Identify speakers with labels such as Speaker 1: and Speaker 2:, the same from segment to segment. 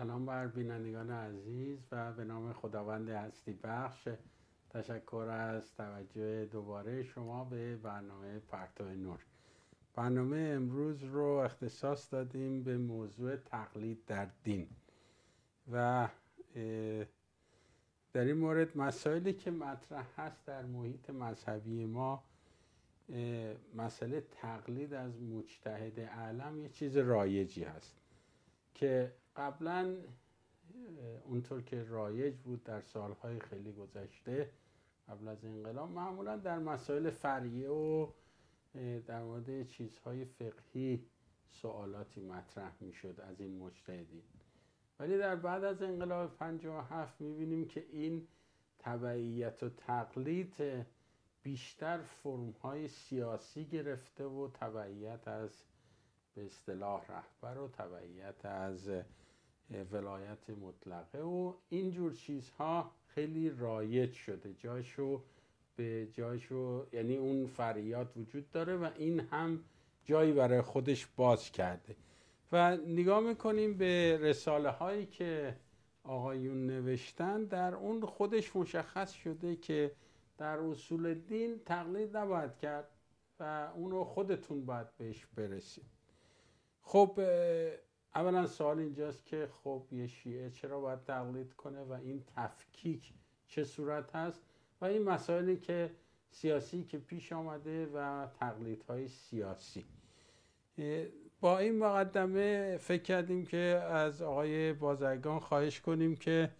Speaker 1: سلام بر بینندگان عزیز و به نام خداوند هستی بخش تشکر از توجه دوباره شما به برنامه پرتو نور برنامه امروز رو اختصاص دادیم به موضوع تقلید در دین و در این مورد مسائلی که مطرح هست در محیط مذهبی ما مسئله تقلید از مجتهد اعلم یه چیز رایجی هست که قبلا اونطور که رایج بود در سالهای خیلی گذشته قبل از انقلاب معمولا در مسائل فریه و در مورد چیزهای فقهی سوالاتی مطرح میشد از این مجتهدین ولی در بعد از انقلاب 57 میبینیم که این تبعیت و تقلید بیشتر فرمهای سیاسی گرفته و تبعیت از به اصطلاح رهبر و تبعیت از ولایت مطلقه و اینجور چیزها خیلی رایج شده جایشو به جایشو یعنی اون فریاد وجود داره و این هم جایی برای خودش باز کرده و نگاه میکنیم به رساله هایی که آقایون نوشتن در اون خودش مشخص شده که در اصول دین تقلید نباید کرد و اونو خودتون باید بهش برسید خب اولا سوال اینجاست که خب یه شیعه چرا باید تقلید کنه و این تفکیک چه صورت هست و این مسائلی که سیاسی که پیش آمده و تقلیدهای سیاسی با این مقدمه فکر کردیم که از آقای بازرگان خواهش کنیم که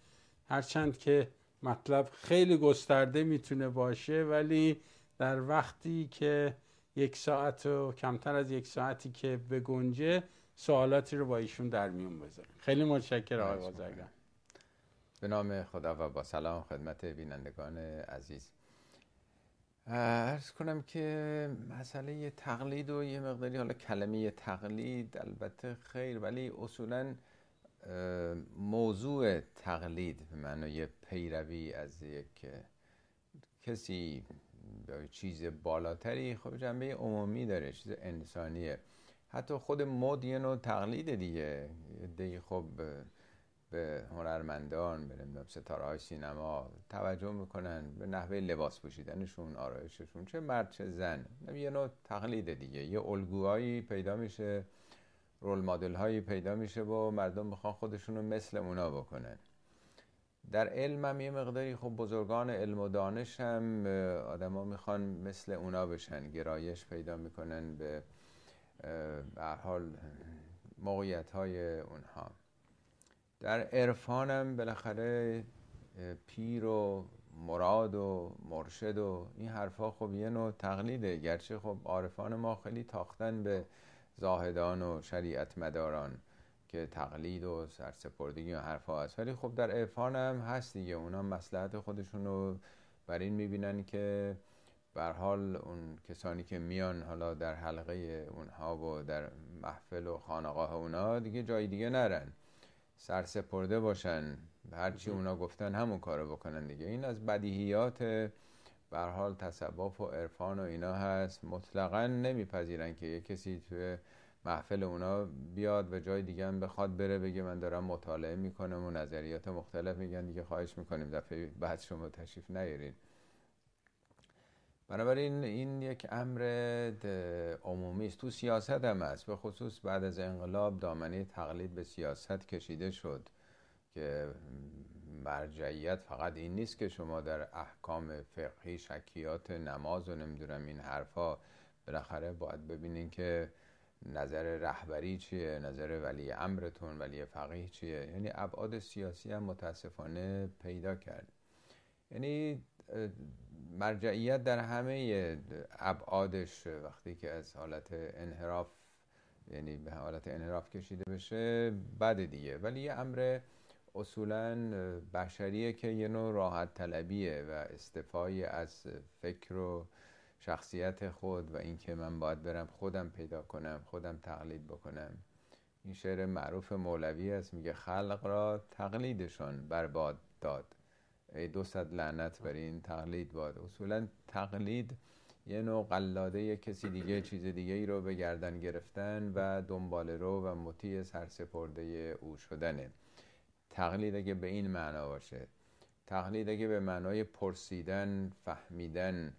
Speaker 1: هرچند که مطلب خیلی گسترده میتونه باشه ولی در وقتی که یک ساعت و کمتر از یک ساعتی که بگنجه سوالاتی رو با ایشون در میون بذاریم خیلی متشکرم آقای بازرگان به نام خدا و با سلام
Speaker 2: خدمت بینندگان عزیز ارز کنم که مسئله تقلید و یه مقداری حالا کلمه تقلید البته خیر ولی اصولا موضوع تقلید به معنای پیروی از یک کسی یا چیز بالاتری خب جنبه عمومی داره چیز انسانیه حتی خود مد یه نوع تقلید دیگه دی خب به هنرمندان به نمیدونم ستاره سینما توجه میکنن به نحوه لباس پوشیدنشون آرایششون چه مرد چه زن یه نوع تقلید دیگه یه الگوهایی پیدا میشه رول مدل پیدا میشه و مردم میخوان خودشونو مثل اونا بکنن در علم هم یه مقداری خب بزرگان علم و دانش هم آدما میخوان مثل اونا بشن گرایش پیدا میکنن به به حال موقعیت های اونها در عرفانم بالاخره پیر و مراد و مرشد و این حرفها خب یه نوع تقلیده گرچه خب عارفان ما خیلی تاختن به زاهدان و شریعت مداران که تقلید و سرسپردگی و حرفها هست ولی خب در عرفان هم هست دیگه اونا مسلحت خودشون رو بر این میبینن که بر حال اون کسانی که میان حالا در حلقه اونها و در محفل و خانقاه اونها دیگه جای دیگه نرن سرسپرده باشن هرچی اونا گفتن همون کارو بکنن دیگه این از بدیهیات بر حال تصوف و عرفان و اینا هست مطلقا نمیپذیرن که یه کسی توی محفل اونا بیاد و جای دیگه هم بخواد بره بگه من دارم مطالعه میکنم و نظریات مختلف میگن دیگه خواهش میکنیم دفعه بعد شما تشریف نیارین بنابراین این یک امر عمومی است تو سیاست هم است به خصوص بعد از انقلاب دامنه تقلید به سیاست کشیده شد که مرجعیت فقط این نیست که شما در احکام فقهی شکیات نماز و نمیدونم این حرفا بالاخره باید ببینین که نظر رهبری چیه نظر ولی امرتون ولی فقیه چیه یعنی ابعاد سیاسی هم متاسفانه پیدا کرد یعنی مرجعیت در همه ابعادش وقتی که از حالت انحراف یعنی به حالت انحراف کشیده بشه بد دیگه ولی یه امر اصولا بشریه که یه نوع راحت طلبیه و استفای از فکر و شخصیت خود و اینکه من باید برم خودم پیدا کنم خودم تقلید بکنم این شعر معروف مولوی است میگه خلق را تقلیدشان برباد داد ای دو صد لعنت بر این تقلید باد اصولا تقلید یه نوع قلاده یه کسی دیگه چیز دیگه ای رو به گردن گرفتن و دنبال رو و مطیع سرسپرده او شدنه تقلید اگه به این معنا باشه تقلید اگه به معنای پرسیدن فهمیدن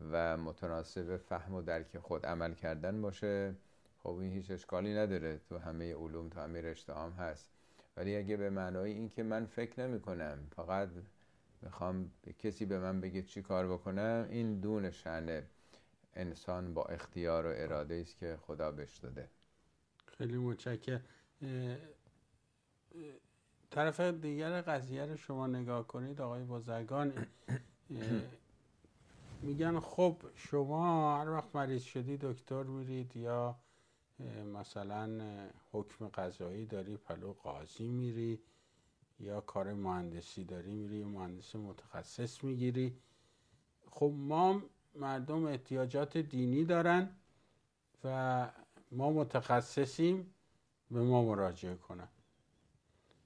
Speaker 2: و متناسب فهم و درک خود عمل کردن باشه خب این هیچ اشکالی نداره تو همه علوم تو همه رشته هم هست ولی اگه به معنای این که من فکر نمی کنم فقط میخوام به کسی به من بگه چی کار بکنم این دون انسان با اختیار و اراده است که خدا بهش داده
Speaker 1: خیلی متشکر طرف دیگر قضیه رو شما نگاه کنید آقای بازرگان میگن خب شما هر وقت مریض شدی دکتر میرید یا مثلا حکم قضایی داری پلو قاضی میری یا کار مهندسی داری میری مهندس متخصص میگیری خب ما مردم احتیاجات دینی دارن و ما متخصصیم به ما مراجعه کنن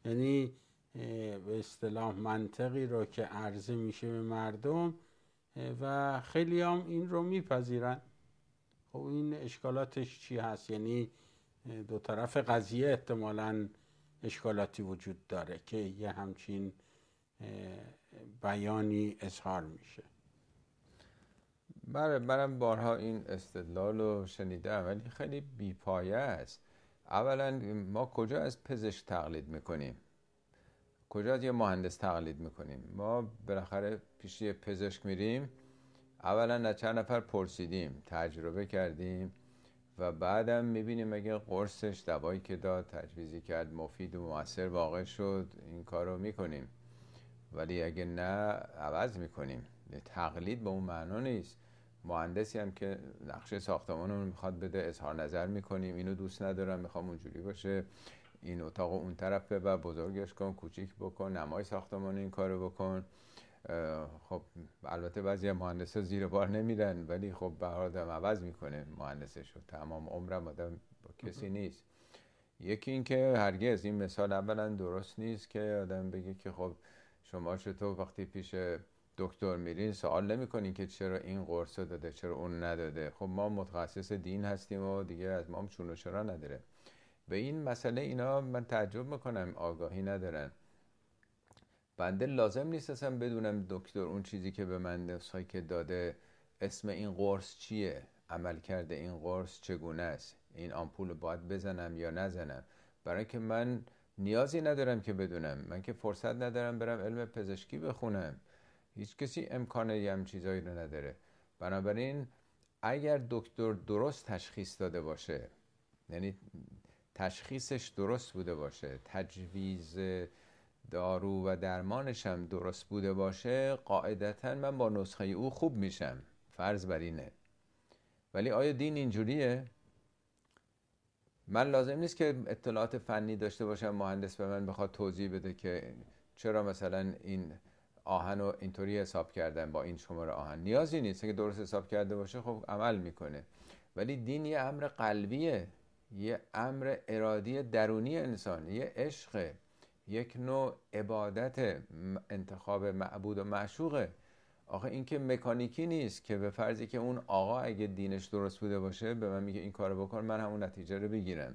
Speaker 1: یعنی به اصطلاح منطقی رو که عرضه میشه به مردم و خیلی هم این رو میپذیرن خب این اشکالاتش چی هست یعنی دو طرف قضیه احتمالاً اشکالاتی وجود داره که یه همچین بیانی اظهار میشه بله منم بارها این
Speaker 2: استدلال رو شنیدم ولی خیلی بیپایه است اولا ما کجا از پزشک تقلید میکنیم کجا از یه مهندس تقلید میکنیم ما بالاخره پیش یه پزشک میریم اولا از چند نفر پرسیدیم تجربه کردیم و بعدم میبینیم اگه قرصش دوایی که داد تجویزی کرد مفید و موثر واقع شد این کار رو میکنیم ولی اگه نه عوض میکنیم تقلید به اون معنا نیست مهندسی هم که نقشه ساختمان رو میخواد بده اظهار نظر میکنیم اینو دوست ندارم میخوام اونجوری باشه این اتاق اون طرف ببر بزرگش کن کوچیک بکن نمای ساختمان این کارو بکن خب البته بعضی ها زیر بار نمیرن ولی خب به آدم عوض میکنه مهندسه شو تمام عمرم آدم با کسی نیست یکی اینکه هرگز این مثال اولا درست نیست که آدم بگه که خب شما چطور وقتی پیش دکتر میرین سوال نمیکنین که چرا این قرص داده چرا اون نداده خب ما متخصص دین هستیم و دیگه از ما هم چون چرا نداره به این مسئله اینا من تعجب میکنم آگاهی ندارن بنده لازم نیست اصلا بدونم دکتر اون چیزی که به من نفسهایی که داده اسم این قرص چیه عمل کرده این قرص چگونه است این آمپول باید بزنم یا نزنم برای که من نیازی ندارم که بدونم من که فرصت ندارم برم علم پزشکی بخونم هیچ کسی امکانه هم چیزایی رو نداره بنابراین اگر دکتر درست تشخیص داده باشه یعنی تشخیصش درست بوده باشه تجویز دارو و درمانشم درست بوده باشه قاعدتا من با نسخه او خوب میشم فرض بر اینه ولی آیا دین اینجوریه من لازم نیست که اطلاعات فنی داشته باشم مهندس به من بخواد توضیح بده که چرا مثلا این آهن رو اینطوری حساب کردن با این شماره آهن نیازی نیست که درست حساب کرده باشه خب عمل میکنه ولی دین یه امر قلبیه یه امر ارادی درونی انسان یه عشقه یک نوع عبادت انتخاب معبود و معشوقه آخه این که مکانیکی نیست که به فرضی که اون آقا اگه دینش درست بوده باشه به من میگه این کارو بکن من همون نتیجه رو بگیرم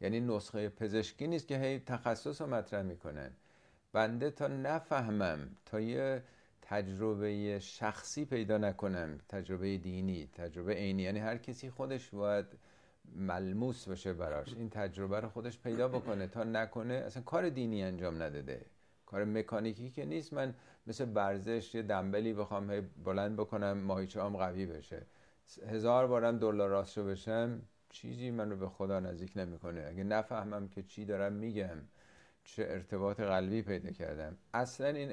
Speaker 2: یعنی نسخه پزشکی نیست که هی تخصص رو مطرح میکنن بنده تا نفهمم تا یه تجربه شخصی پیدا نکنم تجربه دینی تجربه عینی یعنی هر کسی خودش باید ملموس بشه براش این تجربه رو خودش پیدا بکنه تا نکنه اصلا کار دینی انجام نداده کار مکانیکی که نیست من مثل ورزش یه دنبلی بخوام بلند بکنم ماهیچه هم قوی بشه هزار بارم دلار راست رو بشم چیزی من رو به خدا نزدیک نمیکنه اگه نفهمم که چی دارم میگم چه ارتباط قلبی پیدا کردم اصلا این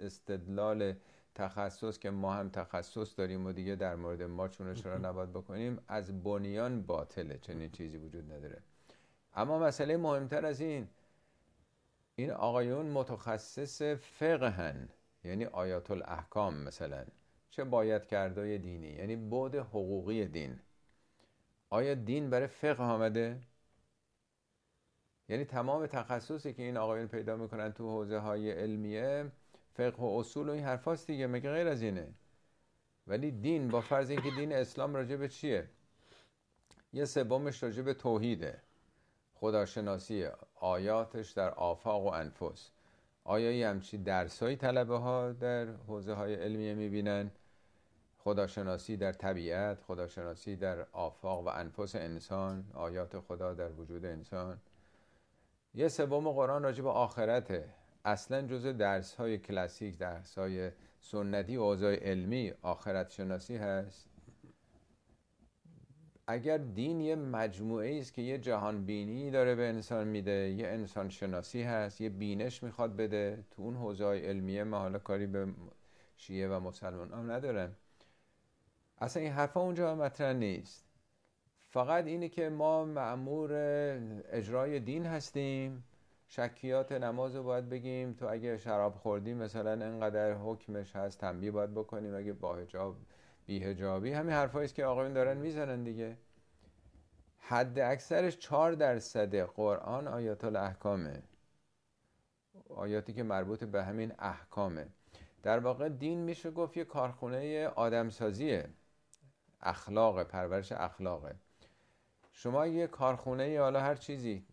Speaker 2: استدلال تخصص که ما هم تخصص داریم و دیگه در مورد ما چون چرا نباید بکنیم از بنیان باطله چنین چیزی وجود نداره اما مسئله مهمتر از این این آقایون متخصص فقهن یعنی آیات الاحکام مثلا چه باید کردای دینی یعنی بعد حقوقی دین آیا دین برای فقه آمده یعنی تمام تخصصی که این آقایون پیدا میکنن تو حوزه های علمیه فقه و اصول و این حرف دیگه مگه غیر از اینه ولی دین با فرض اینکه دین اسلام راجع به چیه یه سومش راجع به توحیده خداشناسی آیاتش در آفاق و انفس آیا یه همچی درسایی طلبه ها در حوزه های علمیه میبینن خداشناسی در طبیعت خداشناسی در آفاق و انفس انسان آیات خدا در وجود انسان یه سوم قرآن راجع به آخرته اصلا جز درس های کلاسیک درس های سنتی و علمی آخرت شناسی هست اگر دین یه مجموعه ای است که یه جهان بینی داره به انسان میده یه انسان شناسی هست یه بینش میخواد بده تو اون حوزه علمیه ما حالا کاری به شیعه و مسلمان هم ندارم اصلا این حرفا اونجا مطرح نیست فقط اینه که ما معمور اجرای دین هستیم شکیات نماز رو باید بگیم تو اگه شراب خوردی مثلا انقدر حکمش هست تنبیه باید بکنیم اگه با حجاب بی هجابی همین که آقایون دارن میزنن دیگه حد اکثرش چهار درصد قرآن آیات الاحکامه آیاتی که مربوط به همین احکامه در واقع دین میشه گفت یه کارخونه آدمسازیه اخلاق پرورش اخلاقه شما یه کارخونه حالا هر چیزی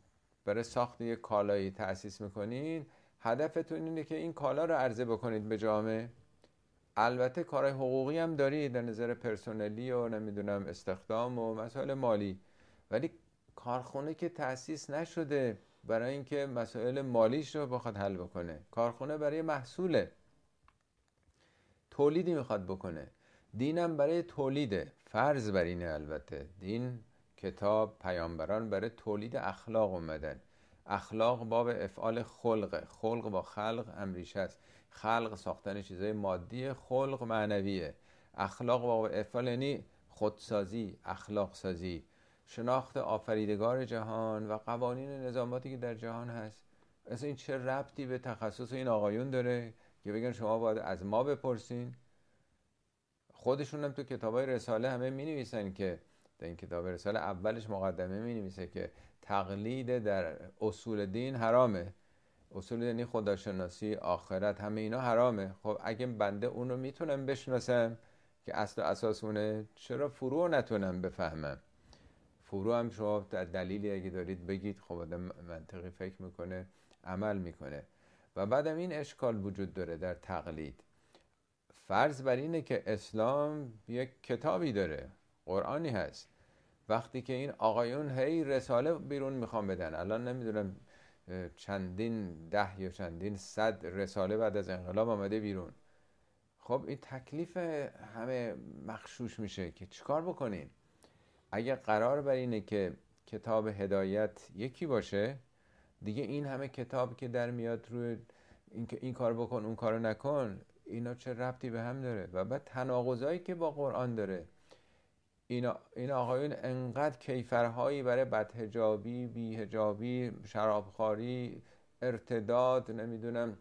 Speaker 2: برای ساخت یک کالایی تأسیس میکنین هدفتون اینه که این کالا رو عرضه بکنید به جامعه البته کارهای حقوقی هم دارید در نظر پرسونلی و نمیدونم استخدام و مسائل مالی ولی کارخونه که تأسیس نشده برای اینکه مسائل مالیش رو بخواد حل بکنه کارخونه برای محصوله تولیدی میخواد بکنه دینم برای تولیده فرض بر اینه البته دین کتاب پیامبران برای تولید اخلاق اومدن اخلاق باب افعال خلقه خلق با خلق امریش است خلق ساختن چیزهای مادی خلق معنویه اخلاق باب افعال یعنی خودسازی اخلاق سازی شناخت آفریدگار جهان و قوانین نظاماتی که در جهان هست اصلا این چه ربطی به تخصص این آقایون داره که بگن شما باید از ما بپرسین خودشون هم تو کتاب های رساله همه می نویسن که در این کتاب اولش مقدمه می نویسه که تقلید در اصول دین حرامه اصول یعنی خداشناسی آخرت همه اینا حرامه خب اگه بنده اونو میتونم بشناسم که اصل و اساس اونه چرا فرو نتونم بفهمم فرو هم شما در دلیلی اگه دارید بگید خب آدم منطقی فکر میکنه عمل میکنه و بعدم این اشکال وجود داره در تقلید فرض بر اینه که اسلام یک کتابی داره قرآنی هست وقتی که این آقایون هی رساله بیرون میخوام بدن الان نمیدونم چندین ده یا چندین صد رساله بعد از انقلاب آمده بیرون خب این تکلیف همه مخشوش میشه که چیکار بکنین اگر قرار بر اینه که کتاب هدایت یکی باشه دیگه این همه کتاب که در میاد روی این, این کار بکن اون کارو نکن اینا چه ربطی به هم داره و بعد تناقضایی که با قرآن داره این آقایون انقدر کیفرهایی برای بدهجابی بیهجابی شرابخواری ارتداد نمیدونم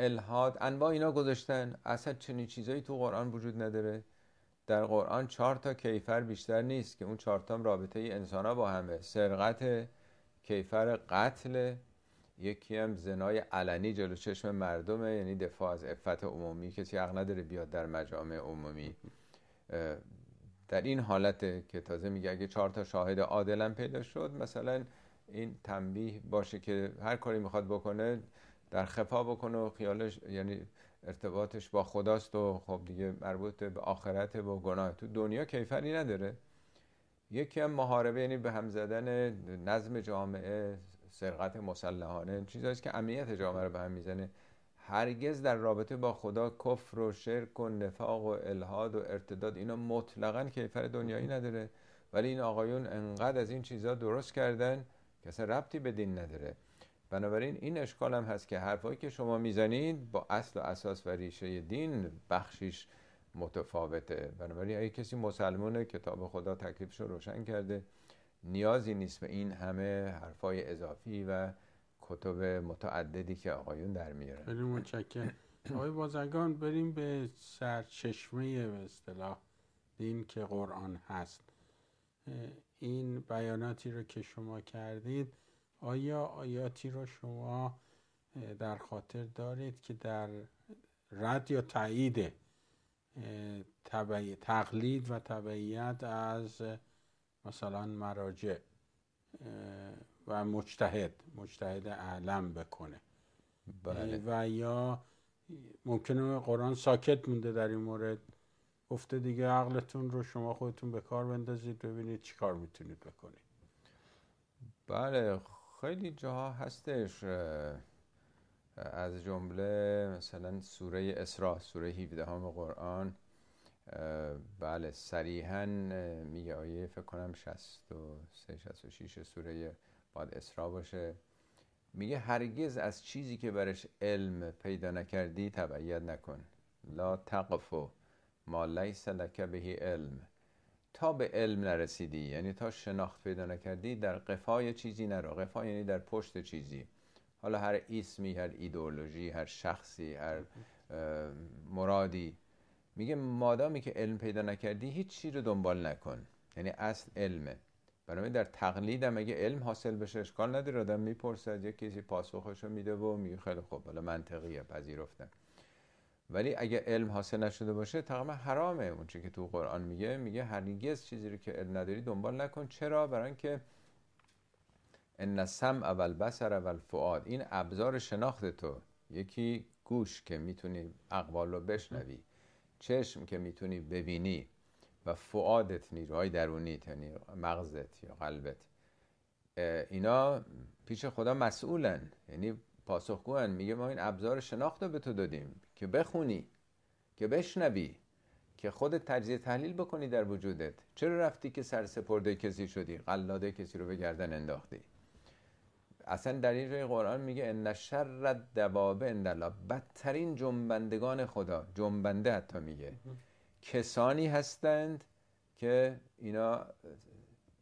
Speaker 2: الهاد انواع اینا گذاشتن اصلا چنین چیزایی تو قرآن وجود نداره در قرآن چهار تا کیفر بیشتر نیست که اون چهار تا رابطه ای انسان ها با همه سرقت کیفر قتل یکی هم زنای علنی جلو چشم مردمه یعنی دفاع از عفت عمومی کسی حق نداره بیاد در مجامع عمومی در این حالت که تازه میگه اگه چهار تا شاهد عادلم پیدا شد مثلا این تنبیه باشه که هر کاری میخواد بکنه در خفا بکنه و خیالش یعنی ارتباطش با خداست و خب دیگه مربوط به آخرت و گناه تو دنیا کیفری نداره یکی هم محاربه یعنی به هم زدن نظم جامعه سرقت مسلحانه چیزهایی که امنیت جامعه رو به هم میزنه هرگز در رابطه با خدا کفر و شرک و نفاق و الهاد و ارتداد اینا مطلقا کیفر دنیایی نداره ولی این آقایون انقدر از این چیزها درست کردن که ربطی به دین نداره بنابراین این اشکال هم هست که حرفایی که شما میزنید با اصل و اساس و ریشه دین بخشیش متفاوته بنابراین اگه کسی مسلمونه کتاب خدا تکلیفش رو روشن کرده نیازی نیست به این همه حرفای اضافی و کتب متعددی که آقایون در میارن
Speaker 1: خیلی متشکرم آقای بازرگان بریم به سرچشمه به اصطلاح دین که قرآن هست این بیاناتی رو که شما کردید آیا آیاتی رو شما در خاطر دارید که در رد یا تایید تقلید و تبعیت از مثلا مراجع و مجتهد مجتهد اعلم بکنه بله. و یا ممکنه قرآن ساکت مونده در این مورد گفته دیگه عقلتون رو شما خودتون به کار بندازید ببینید چی کار میتونید بکنید
Speaker 2: بله خیلی جاها هستش از جمله مثلا سوره اسراء سوره 17 هم قرآن بله صریحا میگه آیه فکر کنم 63 66 سوره باید اسرا باشه میگه هرگز از چیزی که برش علم پیدا نکردی تبعیت نکن لا تقفو ما لیس لک بهی علم تا به علم نرسیدی یعنی تا شناخت پیدا نکردی در قفای چیزی نرو قفا یعنی در پشت چیزی حالا هر اسمی هر ایدئولوژی هر شخصی هر مرادی میگه مادامی که علم پیدا نکردی هیچ چی رو دنبال نکن یعنی اصل علمه برای در تقلیدم اگه علم حاصل بشه اشکال نداره آدم میپرسد یک کسی پاسخشو میده و میگه خیلی خوب حالا منطقیه پذیرفتم ولی اگه علم حاصل نشده باشه تقریبا حرامه اون که تو قرآن میگه میگه هرگز چیزی رو که علم نداری دنبال نکن چرا برای اینکه ان سمع اول بصر اول فؤاد این ابزار شناخت تو یکی گوش که میتونی اقوال رو بشنوی چشم که میتونی ببینی و فعادت نیروهای درونیت یعنی مغزت یا قلبت اینا پیش خدا مسئولن یعنی پاسخگون میگه ما این ابزار شناخت رو به تو دادیم که بخونی که بشنوی که خودت تجزیه تحلیل بکنی در وجودت چرا رفتی که سرسپرده کسی شدی قلاده کسی رو به گردن انداختی اصلا در این قرآن میگه ان شر دوابه اندلا بدترین جنبندگان خدا جنبنده حتی میگه کسانی هستند که اینا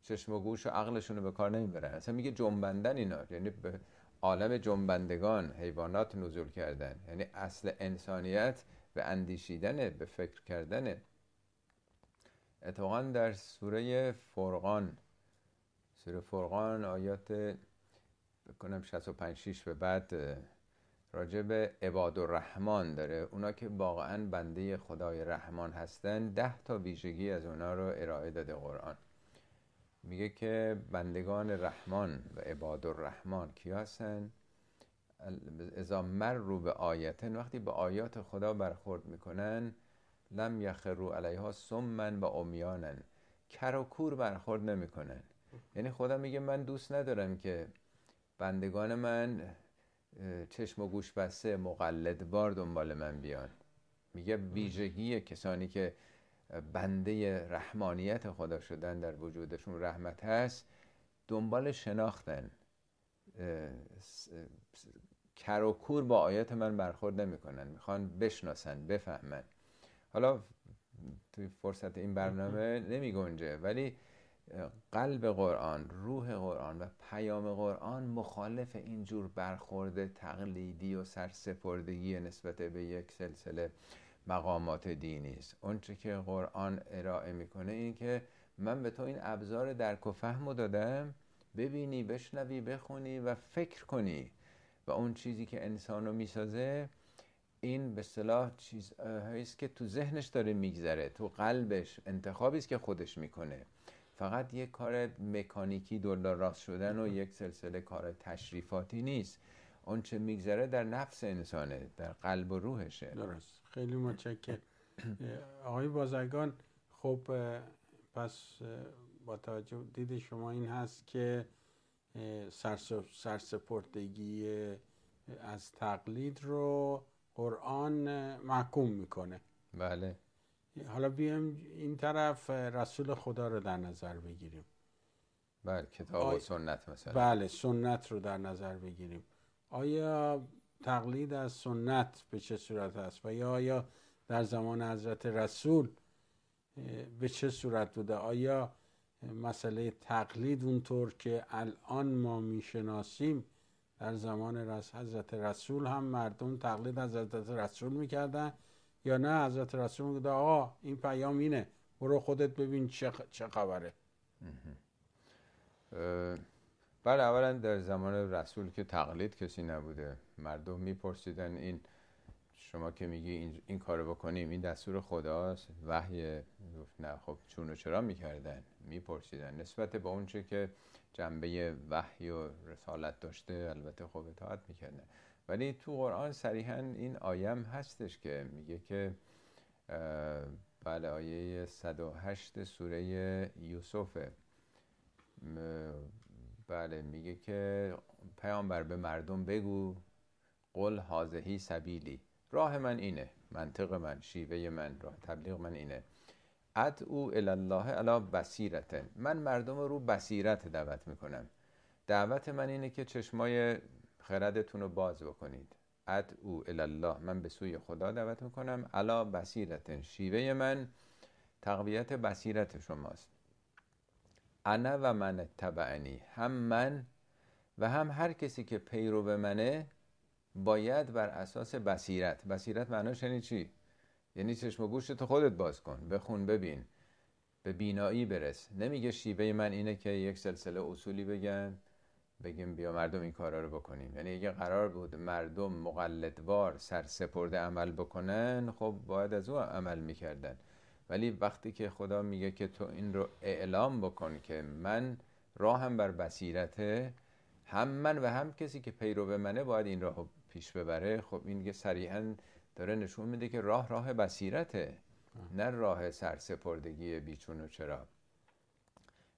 Speaker 2: چشم و گوش و عقلشون رو به کار نمیبرن اصلا میگه جنبندن اینا یعنی به عالم جنبندگان حیوانات نزول کردن یعنی اصل انسانیت به اندیشیدن، به فکر کردنه اتفاقا در سوره فرقان سوره فرقان آیات بکنم 65 به بعد راجع به عباد رحمان داره اونا که واقعا بنده خدای رحمان هستن ده تا ویژگی از اونا رو ارائه داده قرآن میگه که بندگان رحمان و عباد الرحمن کی هستن ازا مر رو به آیتن وقتی به آیات خدا برخورد میکنن لم یخرو علیها سمن و امیانن کر و کور برخورد نمیکنن یعنی خدا میگه من دوست ندارم که بندگان من چشم و گوش بسته بار دنبال من بیان میگه ویژگی کسانی که بنده رحمانیت خدا شدن در وجودشون رحمت هست دنبال شناختن کر و کور با آیات من برخورد نمیکنن میخوان بشناسن بفهمن حالا توی فرصت این برنامه نمیگنجه ولی قلب قرآن روح قرآن و پیام قرآن مخالف اینجور برخورد تقلیدی و سرسپردگی نسبت به یک سلسله مقامات دینی است اونچه که قرآن ارائه میکنه این که من به تو این ابزار درک و فهم و دادم ببینی بشنوی بخونی و فکر کنی و اون چیزی که انسانو میسازه این به صلاح چیزهایی است که تو ذهنش داره میگذره تو قلبش انتخابی است که خودش میکنه فقط یک کار مکانیکی دلار راست شدن و یک سلسله کار تشریفاتی نیست چه میگذره در نفس انسانه در قلب و روحشه درست
Speaker 1: خیلی متشکر آقای بازرگان خب پس با توجه دید شما این هست که سرسپردگی از تقلید رو قرآن محکوم میکنه بله حالا بیایم این طرف رسول خدا رو در نظر بگیریم بله کتاب و سنت مثلا بله سنت رو در نظر بگیریم آیا تقلید از سنت به چه صورت است و یا آیا در زمان حضرت رسول به چه صورت بوده آیا مسئله تقلید اونطور که الان ما میشناسیم در زمان حضرت رسول هم مردم تقلید از حضرت رسول میکردن یا نه حضرت رسول میگه آقا این پیام اینه برو خودت ببین چه, چه خبره
Speaker 2: بله اولا در زمان رسول که تقلید کسی نبوده مردم میپرسیدن این شما که میگی این, کارو بکنیم این دستور خداست وحی گفت نه خب چون و چرا میکردن میپرسیدن نسبت به اونچه که جنبه وحی و رسالت داشته البته خب اطاعت میکردن ولی تو قرآن صریحا این آیم هستش که میگه که بله آیه 108 سوره یوسفه بله میگه که پیامبر به مردم بگو قل حاضهی سبیلی راه من اینه منطق من شیوه من راه تبلیغ من اینه او الله علا بصیرته من مردم رو بصیرت دعوت میکنم دعوت من اینه که چشمای خردتون رو باز بکنید او الله من به سوی خدا دعوت میکنم علا بصیرت شیوه من تقویت بصیرت شماست انا و من تبعنی هم من و هم هر کسی که پیرو به منه باید بر اساس بصیرت بصیرت معناش یعنی چی یعنی چشم و گوشت خودت باز کن بخون ببین به بینایی برس نمیگه شیوه من اینه که یک سلسله اصولی بگن بگیم بیا مردم این کارا رو بکنیم یعنی اگه قرار بود مردم مقلدوار سرسپرده عمل بکنن خب باید از او عمل میکردن ولی وقتی که خدا میگه که تو این رو اعلام بکن که من راهم بر بصیرته هم من و هم کسی که پیرو به منه باید این راه پیش ببره خب این که سریعا داره نشون میده که راه راه بصیرته نه راه سرسپردگی بیچون و چرا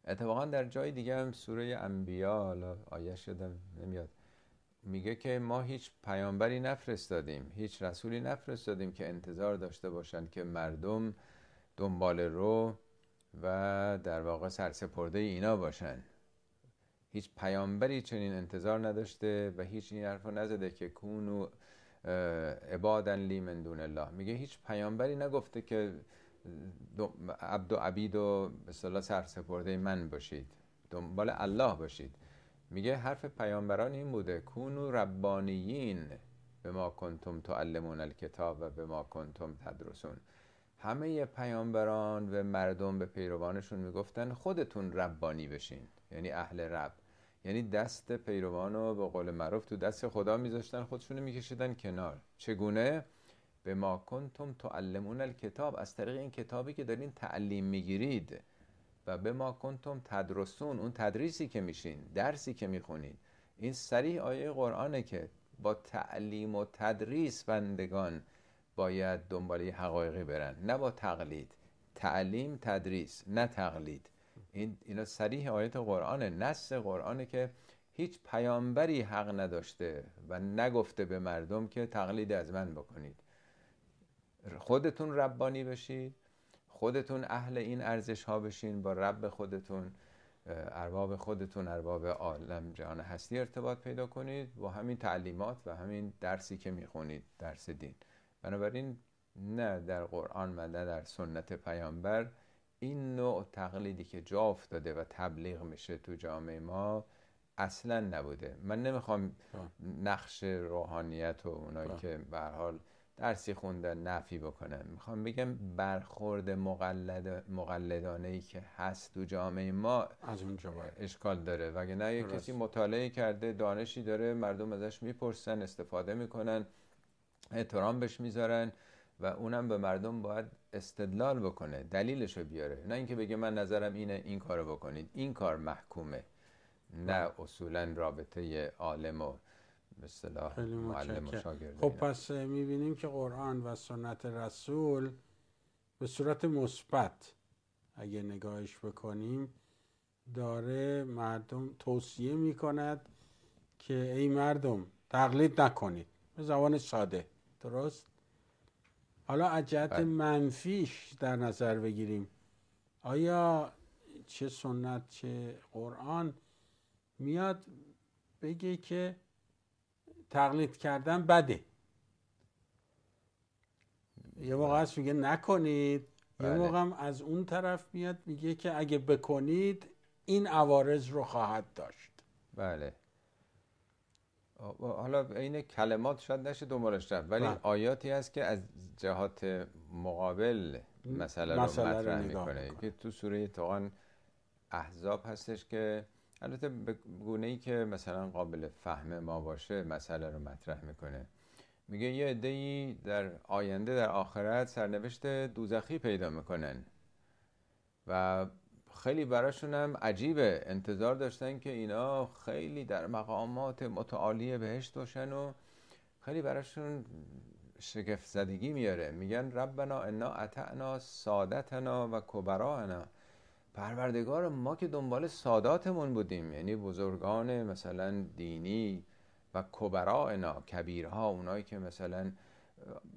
Speaker 2: اتفاقا در جای دیگه هم سوره انبیا آیه شدم نمیاد میگه که ما هیچ پیامبری نفرستادیم هیچ رسولی نفرستادیم که انتظار داشته باشند که مردم دنبال رو و در واقع سرسپرده اینا باشن هیچ پیامبری چنین انتظار نداشته و هیچ این حرف نزده که کونو عبادن لی من دون الله میگه هیچ پیامبری نگفته که عبد و عبید و مثلا سرسپرده من باشید دنبال الله باشید میگه حرف پیامبران این بوده کونو ربانیین به ما کنتم تعلمون الکتاب و به ما کنتم تدرسون همه پیامبران و مردم به پیروانشون میگفتن خودتون ربانی بشین یعنی اهل رب یعنی دست پیروانو به قول معروف تو دست خدا میذاشتن خودشونو میکشیدن کنار چگونه به ما کنتم تعلمون الکتاب از طریق این کتابی که دارین تعلیم میگیرید و به ما کنتم تدرسون اون تدریسی که میشین درسی که میخونین این سریع آیه قرآنه که با تعلیم و تدریس بندگان باید دنبالی حقایقی برن نه با تقلید تعلیم تدریس نه تقلید این اینا سریح آیت قرآنه نص قرآنه که هیچ پیامبری حق نداشته و نگفته به مردم که تقلید از من بکنید خودتون ربانی بشید خودتون اهل این ارزش ها بشین با رب خودتون ارباب خودتون ارباب عالم جهان هستی ارتباط پیدا کنید با همین تعلیمات و همین درسی که میخونید درس دین بنابراین نه در قرآن و نه در سنت پیامبر این نوع تقلیدی که جا افتاده و تبلیغ میشه تو جامعه ما اصلا نبوده من نمیخوام نقش روحانیت و اونایی که به حال درسی خوندن نفی بکنم میخوام بگم برخورد مقلد مقلدانه ای که هست تو جامعه ما از اشکال داره نه یه کسی مطالعه کرده دانشی داره مردم ازش میپرسن استفاده میکنن احترام بهش میذارن و اونم به مردم باید استدلال بکنه دلیلش رو بیاره نه اینکه بگه من نظرم اینه این کارو بکنید این کار محکومه نه بله. اصولا رابطه عالم و به صلاح معلم و شاگرد خب
Speaker 1: پس میبینیم که قرآن و سنت رسول به صورت مثبت اگه نگاهش بکنیم داره مردم توصیه میکند که ای مردم تقلید نکنید به زبان ساده درست حالا از بله. منفیش در نظر بگیریم آیا چه سنت چه قرآن میاد بگه که تقلید کردن بده یه موقع هست میگه نکنید یه بله. موقع هم از اون طرف میاد میگه که اگه بکنید این عوارض رو خواهد داشت بله
Speaker 2: حالا این کلمات شاید نشه دنبالش رفت ولی بله. آیاتی هست که از جهات مقابل مسئله, رو مطرح میکنه که تو سوره تقان احزاب هستش که البته به گونه ای که مثلا قابل فهم ما باشه مسئله رو مطرح میکنه میگه یه عده ای در آینده در آخرت سرنوشت دوزخی پیدا میکنن و خیلی براشون هم عجیبه انتظار داشتن که اینا خیلی در مقامات متعالی بهشت باشن و خیلی براشون شگفت زدگی میاره میگن ربنا انا اطعنا سادتنا و کبرانا پروردگار ما که دنبال ساداتمون بودیم یعنی بزرگان مثلا دینی و اینا کبیرها اونایی که مثلا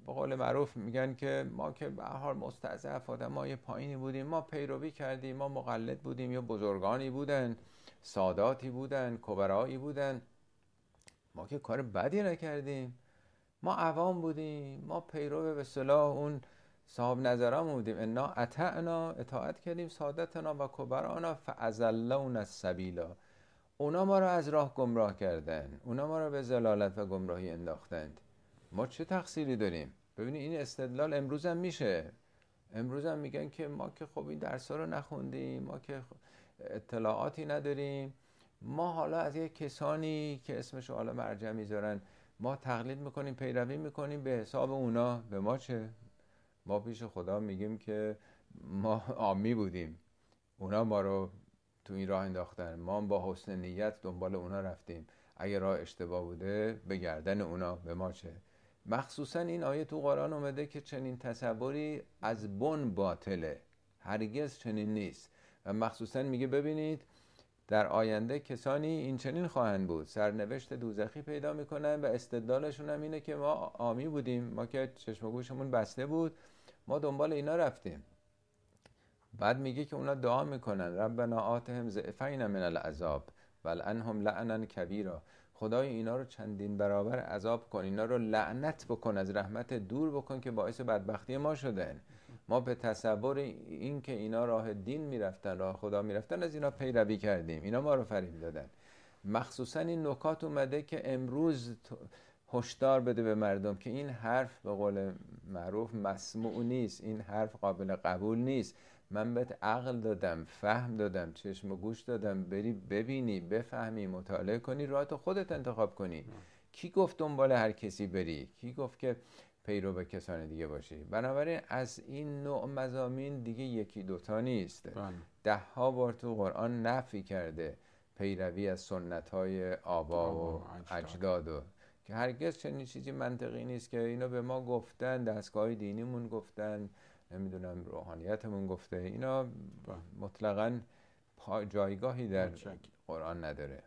Speaker 2: به قول معروف میگن که ما که به حال مستضعف آدمای پایینی بودیم ما پیروی کردیم ما مقلد بودیم یا بزرگانی بودن ساداتی بودن کبرایی بودن ما که کار بدی نکردیم ما عوام بودیم ما پیرو به صلاح اون صاحب نظران بودیم انا اطعنا اطاعت کردیم سادتنا و کبرانا فازلون السبیلا اونا ما را از راه گمراه کردن اونا ما را به زلالت و گمراهی انداختند ما چه تقصیری داریم ببینید این استدلال امروز هم میشه امروز هم میگن که ما که خب این درس رو نخوندیم ما که خب اطلاعاتی نداریم ما حالا از یک کسانی که اسمش حالا مرجع میذارن ما تقلید میکنیم پیروی میکنیم به حساب اونا به ما چه ما پیش خدا میگیم که ما آمی بودیم اونا ما رو تو این راه انداختن ما با حسن نیت دنبال اونا رفتیم اگه راه اشتباه بوده به گردن اونا به ما چه مخصوصا این آیه تو قرآن اومده که چنین تصوری از بن باطله هرگز چنین نیست و مخصوصا میگه ببینید در آینده کسانی این چنین خواهند بود سرنوشت دوزخی پیدا میکنن و استدلالشون هم اینه که ما آمی بودیم ما که چشم گوشمون بسته بود ما دنبال اینا رفتیم بعد میگه که اونا دعا میکنن ربنا آتهم زعفین من العذاب ولعنهم لعنا کبیرا خدای اینا رو چندین برابر عذاب کن اینا رو لعنت بکن از رحمت دور بکن که باعث بدبختی ما شدن ما به تصور این که اینا راه دین میرفتن راه خدا میرفتن از اینا پیروی کردیم اینا ما رو فریب دادن مخصوصا این نکات اومده که امروز هشدار بده به مردم که این حرف به قول معروف مسموع نیست این حرف قابل قبول نیست من بهت عقل دادم فهم دادم چشم و گوش دادم بری ببینی بفهمی مطالعه کنی تو خودت انتخاب کنی کی گفت دنبال هر کسی بری کی گفت که پیرو به کسان دیگه باشی بنابراین از این نوع مزامین دیگه یکی دوتا نیست بله. ده ها بار تو قرآن نفی کرده پیروی از سنت های آبا و اجداد و که هرگز چنین چیزی منطقی نیست که اینا به ما گفتن دستگاه دینیمون گفتن نمیدونم روحانیتمون گفته اینا مطلقا جایگاهی در قرآن نداره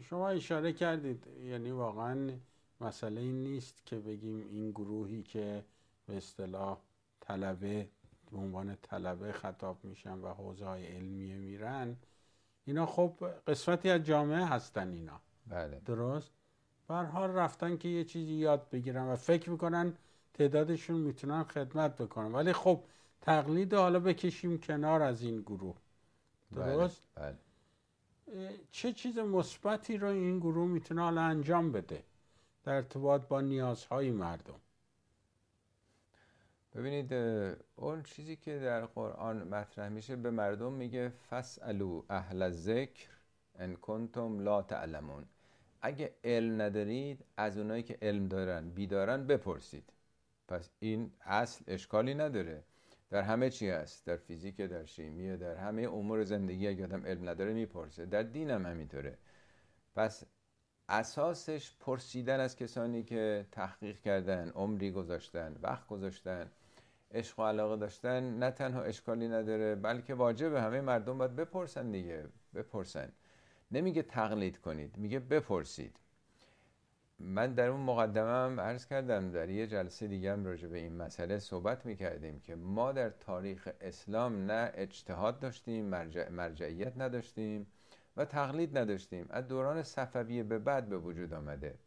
Speaker 1: شما اشاره کردید یعنی واقعا مسئله این نیست که بگیم این گروهی که به اصطلاح طلبه به عنوان طلبه خطاب میشن و حوزه های علمیه میرن اینا خب قسمتی از جامعه هستن اینا بله درست حال رفتن که یه چیزی یاد بگیرن و فکر میکنن تعدادشون میتونن خدمت بکنن ولی خب تقلید حالا بکشیم کنار از این گروه بله، درست؟ بله. چه چیز مثبتی رو این گروه میتونه حالا انجام بده در ارتباط با نیازهای مردم ببینید اون چیزی که در قرآن مطرح
Speaker 2: میشه به مردم میگه فسالو اهل ذکر ان کنتم لا تعلمون اگه علم ندارید از اونایی که علم دارن بیدارن بپرسید پس این اصل اشکالی نداره در همه چی هست در فیزیک در شیمی در همه امور زندگی اگه آدم علم نداره میپرسه در دین هم همینطوره پس اساسش پرسیدن از کسانی که تحقیق کردن عمری گذاشتن وقت گذاشتن عشق و علاقه داشتن نه تنها اشکالی نداره بلکه واجب همه مردم باید بپرسن دیگه بپرسن نمیگه تقلید کنید میگه بپرسید من در اون مقدمه هم عرض کردم در یه جلسه دیگه هم راجع به این مسئله صحبت میکردیم که ما در تاریخ اسلام نه اجتهاد داشتیم مرجع، مرجعیت نداشتیم و تقلید نداشتیم از دوران صفویه به بعد به وجود آمده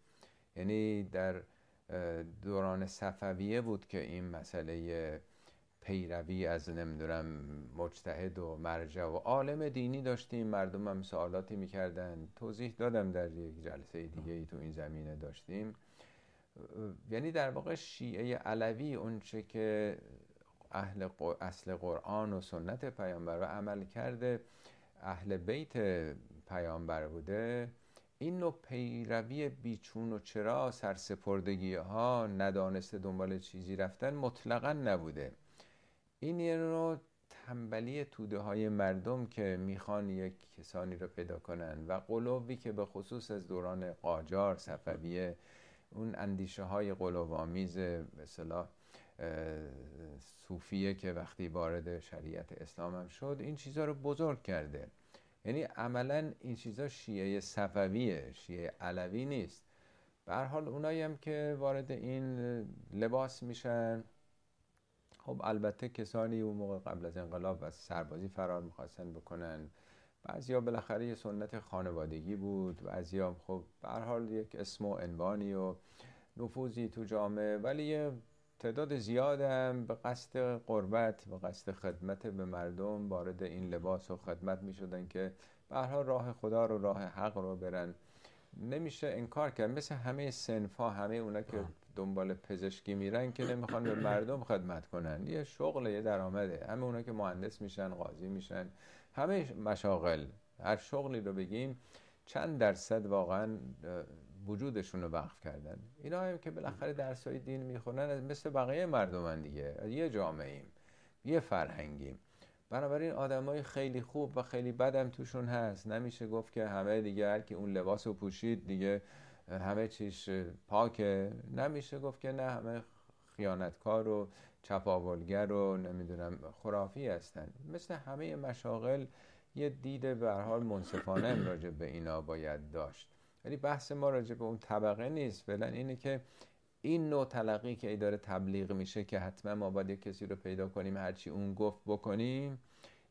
Speaker 2: یعنی در دوران صفویه بود که این مسئله پیروی از نمیدونم مجتهد و مرجع و عالم دینی داشتیم مردم هم سوالاتی میکردن توضیح دادم در یک جلسه دیگه ای تو این زمینه داشتیم یعنی در واقع شیعه علوی اونچه که اهل اصل قرآن و سنت پیامبر و عمل کرده اهل بیت پیامبر بوده این نوع پیروی بیچون و چرا سرسپردگی ها ندانسته دنبال چیزی رفتن مطلقا نبوده این یه تنبلی توده های مردم که میخوان یک کسانی رو پیدا کنن و قلوبی که به خصوص از دوران قاجار صفویه اون اندیشه های قلوبامیز مثلا صوفیه که وقتی وارد شریعت اسلام شد این چیزها رو بزرگ کرده یعنی عملا این چیزها شیعه صفویه شیعه علوی نیست به حال اونایی هم که وارد این لباس میشن خب البته کسانی اون موقع قبل از انقلاب از سربازی فرار میخواستن بکنن بعضیا بالاخره یه سنت خانوادگی بود بعضیا ها خب به حال یک اسم و عنوانی و نفوذی تو جامعه ولی یه تعداد زیادم به قصد قربت به قصد خدمت به مردم وارد این لباس و خدمت می که به راه خدا رو راه حق رو برن نمیشه انکار کرد مثل همه سنفا همه اونا که دنبال پزشکی میرن که نمیخوان به مردم خدمت کنن یه شغل یه درآمده همه اونا که مهندس میشن قاضی میشن همه مشاغل هر شغلی رو بگیم چند درصد واقعا وجودشون رو وقف کردن اینا هم که بالاخره درس های دین میخونن مثل بقیه مردمن دیگه یه جامعه ایم یه فرهنگیم بنابراین آدمای خیلی خوب و خیلی بدم توشون هست نمیشه گفت که همه دیگه هر اون لباس رو پوشید دیگه همه چیش پاکه نمیشه گفت که نه همه خیانتکار و چپاولگر و نمیدونم خرافی هستن مثل همه مشاغل یه دید به حال منصفانه راجع به اینا باید داشت ولی بحث ما راجع به اون طبقه نیست فعلا اینه که این نوع تلقی که داره تبلیغ میشه که حتما ما باید کسی رو پیدا کنیم هرچی اون گفت بکنیم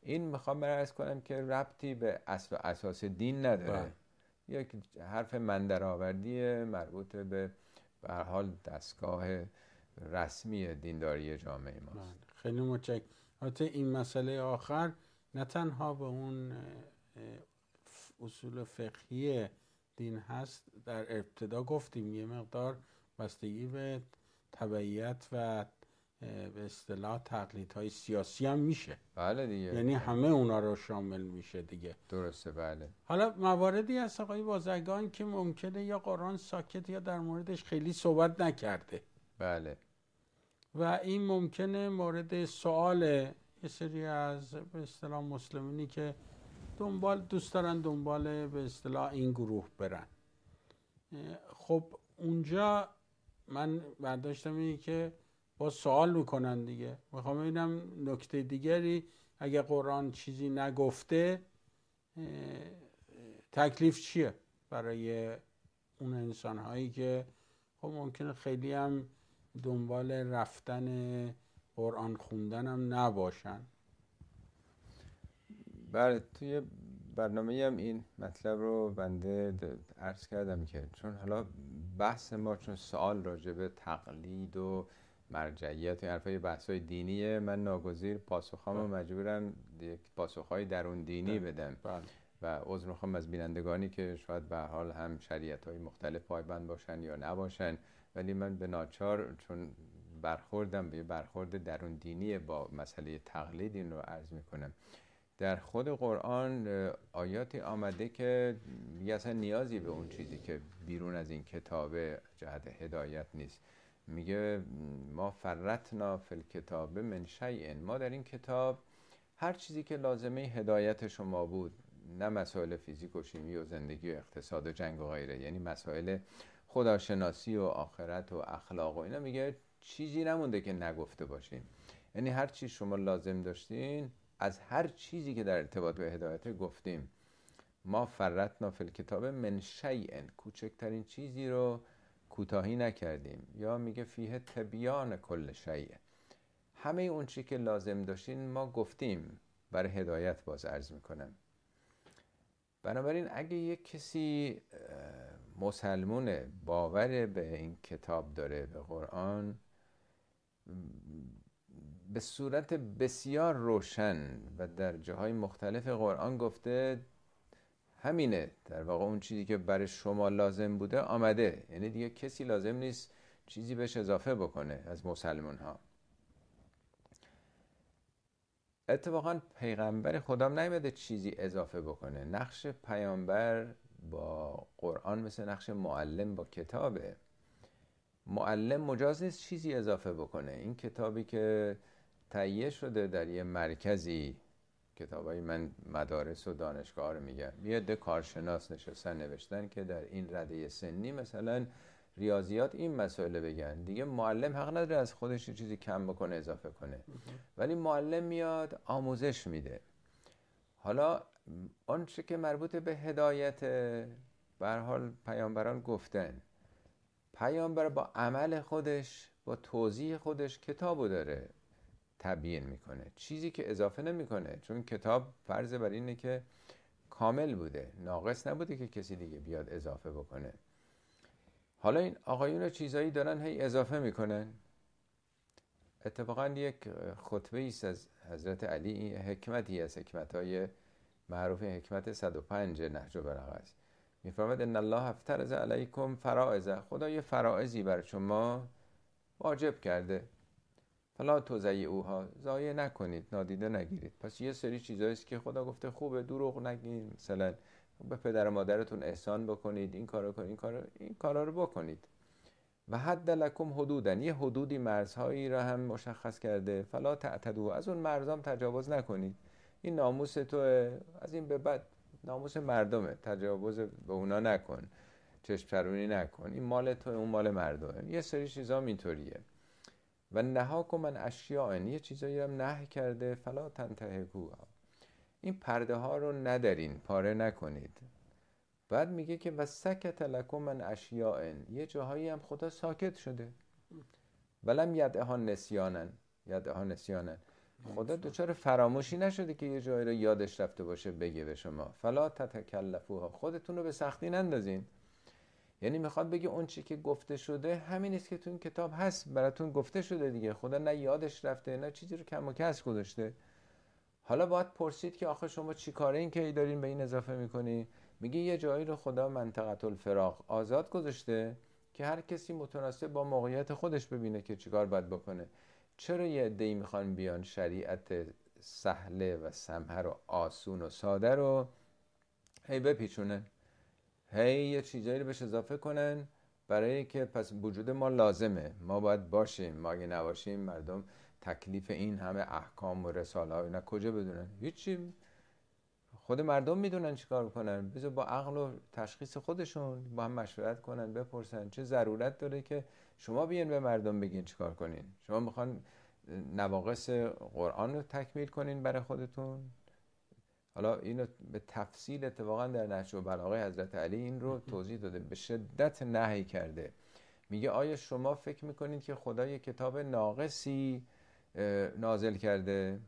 Speaker 2: این میخوام برای کنم که ربطی به اصل و اساس دین نداره بله. یک حرف مندرآوردی مربوط به به حال دستگاه رسمی دینداری جامعه ماست بله.
Speaker 1: خیلی متشکرم حتی این مسئله آخر نه تنها به اون اصول فقهی دین هست در ابتدا گفتیم یه مقدار بستگی به تبعیت و به اصطلاح تقلید های سیاسی هم میشه بله دیگه یعنی همه اونا رو شامل میشه دیگه درسته بله حالا مواردی از آقای بازرگان که ممکنه یا قرآن ساکت یا در موردش خیلی صحبت نکرده بله و این ممکنه مورد سوال یه سری از به اصطلاح مسلمینی که دنبال دوست دارن دنبال به اصطلاح این گروه برن خب اونجا من برداشتم اینه که با سوال میکنن دیگه میخوام ببینم نکته دیگری اگه قرآن چیزی نگفته تکلیف چیه برای اون انسان هایی که خب ممکنه خیلی هم دنبال رفتن قرآن خوندن هم نباشن بله توی برنامه هم این مطلب رو بنده
Speaker 2: عرض کردم که چون حالا بحث ما چون سوال راجع به تقلید و مرجعیت این حرفای بحثای دینیه من ناگزیر پاسخام و بله. مجبورم یک پاسخهای درون دینی بله. بدم بله. و عذر میخوام از بینندگانی که شاید به حال هم شریعت های مختلف پایبند باشن یا نباشن ولی من به ناچار چون برخوردم به برخورد درون دینی با مسئله تقلید این رو عرض میکنم در خود قرآن آیاتی آمده که یه اصلا نیازی به اون چیزی که بیرون از این کتابه جهت هدایت نیست میگه ما فرتنا فل کتاب من شیئن ما در این کتاب هر چیزی که لازمه هدایت شما بود نه مسائل فیزیک و شیمی و زندگی و اقتصاد و جنگ و غیره یعنی مسائل خداشناسی و آخرت و اخلاق و اینا میگه چیزی نمونده که نگفته باشیم یعنی هر چی شما لازم داشتین از هر چیزی که در ارتباط به هدایت گفتیم ما فرتنا فل کتاب من شیئن کوچکترین چیزی رو کوتاهی نکردیم یا میگه فیه تبیان کل شیء همه اون چی که لازم داشتین ما گفتیم برای هدایت باز عرض میکنم بنابراین اگه یک کسی مسلمونه باور به این کتاب داره به قرآن به صورت بسیار روشن و در جاهای مختلف قرآن گفته همینه در واقع اون چیزی که برای شما لازم بوده آمده یعنی دیگه کسی لازم نیست چیزی بهش اضافه بکنه از مسلمان ها اتفاقا پیغمبر خدام نیمده چیزی اضافه بکنه نقش پیامبر با قرآن مثل نقش معلم با کتابه معلم مجاز نیست چیزی اضافه بکنه این کتابی که تهیه شده در یه مرکزی کتابای من مدارس و دانشگاه رو میگم یه ده کارشناس نشستن نوشتن که در این رده سنی مثلا ریاضیات این مسئله بگن دیگه معلم حق نداره از خودش چیزی کم بکنه اضافه کنه ولی معلم میاد آموزش میده حالا آنچه که مربوط به هدایت حال پیامبران گفتن پیامبر با عمل خودش با توضیح خودش کتابو داره تبیین میکنه چیزی که اضافه نمیکنه چون کتاب فرض بر اینه که کامل بوده ناقص نبوده که کسی دیگه بیاد اضافه بکنه حالا این آقایون چیزایی دارن هی اضافه میکنن اتفاقا یک خطبه ایست از حضرت علی حکمتی از حکمت های معروف حکمت 105 نهج و است میفرماید ان الله افترز علیکم فرائزه خدا یه فرائضی بر شما واجب کرده فلا توزعی اوها ضایع نکنید نادیده نگیرید پس یه سری چیزاییست که خدا گفته خوبه دروغ نگین مثلا به پدر و مادرتون احسان بکنید این کارو کنید این کارا این کارا رو بکنید و حد لکم حدودن یه حدودی مرزهایی را هم مشخص کرده فلا تعتدو از اون مرزام تجاوز نکنید این ناموس تو از این به بعد ناموس مردمه تجاوز به اونا نکن چشم چرونی نکن این مال تو اون مال مردمه یه سری چیزا اینطوریه و نهاکم من اشیاء یه چیزایی هم نهی کرده فلا تنتهکو این پرده ها رو ندارین پاره نکنید بعد میگه که و سکت لکم من اشیاء یه جاهایی هم خدا ساکت شده ولم ها نسیانن ها نسیانن خدا دچار فراموشی نشده که یه جایی رو یادش رفته باشه بگه به شما فلا تتکلفوها خودتون رو به سختی نندازین یعنی میخواد بگه اون چی که گفته شده همین است که تو این کتاب هست براتون گفته شده دیگه خدا نه یادش رفته نه چیزی رو کم و کس گذاشته حالا باید پرسید که آخه شما چی کاره این که ای دارین به این اضافه میکنی میگه یه جایی رو خدا منطقه الفراغ آزاد گذاشته که هر کسی متناسب با موقعیت خودش ببینه که چیکار باید بکنه چرا یه عده‌ای میخوان بیان شریعت سهله و سمه و آسون و ساده رو هی بپیچونه هی یه چیزایی رو بهش اضافه کنن برای که پس وجود ما لازمه ما باید باشیم ما اگه نباشیم مردم تکلیف این همه احکام و رساله اینا کجا بدونن هیچی خود مردم میدونن چیکار کنن بذار با عقل و تشخیص خودشون با هم مشورت کنن بپرسن چه ضرورت داره که شما بیان به مردم بگین چیکار کنین شما میخوان نواقص قرآن رو تکمیل کنین برای خودتون حالا اینو به تفصیل اتفاقا در نهج البلاغه حضرت علی این رو توضیح داده به شدت نهی کرده میگه آیا شما فکر میکنید که خدا یه کتاب ناقصی نازل کرده